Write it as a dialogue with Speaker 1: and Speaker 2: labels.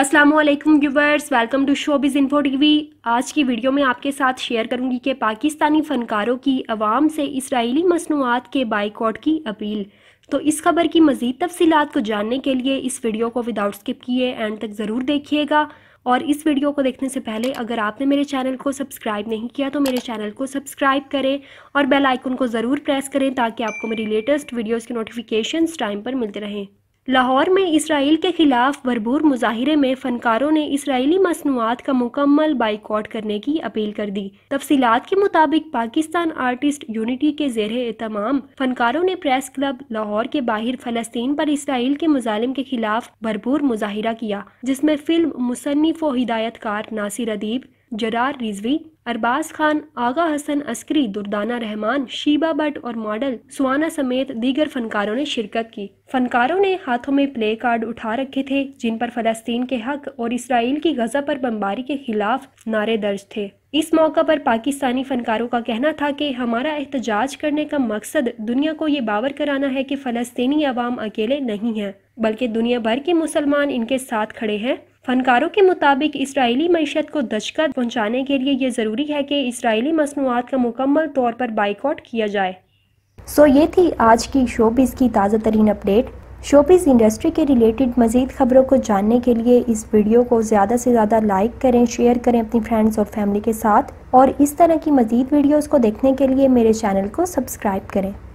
Speaker 1: Aslam viewers welcome to showbiz info वी आज की वीडियो में आपके साथ शेयर करूंगी कि पाकिस्तानी फ़नकारों की आवाम से इसराइली मसनूआत के बाइकआउट की अपील तो इस खबर की मज़ीद तफसीत को जानने के लिए इस वीडियो को विदाउट स्किप किए एंड तक ज़रूर देखिएगा और इस वीडियो को देखने से पहले अगर आपने मेरे चैनल को सब्सक्राइब नहीं किया तो मेरे चैनल को सब्सक्राइब करें और बेल आइकन को ज़रूर प्रेस करें ताकि आपको मेरी लेटेस्ट वीडियोज़ की नोटिफिकेशन टाइम पर मिलते रहें लाहौर में इसराइल के खिलाफ भरपूर मुजाहरे में फनकारों ने इसराइली मसनूआत का मुकम्मल बाइकआउट करने की अपील कर दी तफसीत के मुताबिक पाकिस्तान आर्टिस्ट यूनिटी के जेर एहतमाम फनकारों ने प्रेस क्लब लाहौर के बाहर फलस्तीन पर इसराइल के मुजालिम के खिलाफ भरपूर मुजाहरा किया जिसमें फिल्म मुसनफ़ व हिदायतकार नासिर अदीब जरार रिजवी अरबाज खान आगा हसन अस्करी दुर्दाना रहमान शीबा भट्ट और मॉडल सुहाना समेत दीगर फनकारों ने शिरकत की फनकारों ने हाथों में प्ले कार्ड उठा रखे थे जिन पर फलस्तीन के हक और इसराइल की गजा पर बमबारी के खिलाफ नारे दर्ज थे इस मौका पर पाकिस्तानी फनकारों का कहना था कि हमारा एहतजाज करने का मकसद दुनिया को ये बावर कराना है कि फ़लस्तनी आवाम अकेले नहीं है बल्कि दुनिया भर के मुसलमान इनके साथ खड़े हैं फनकारों के मुताबिक इसराइली मीशत को दशकत पहुँचाने के लिए यह ज़रूरी है कि इसराइली मसनूआत का मुकम्मल तौर पर बाइकआउट किया जाए सो ये थी आज की शोबिस की ताज़ा तरीन अपडेट शोबिस इंडस्ट्री के रिलेटेड मज़ीद खबरों को जानने के लिए इस वीडियो को ज़्यादा से ज़्यादा लाइक करें शेयर करें अपनी फ्रेंड्स और फैमिली के साथ और इस तरह की मज़ीद वीडियोज़ को देखने के लिए मेरे चैनल को सब्सक्राइब करें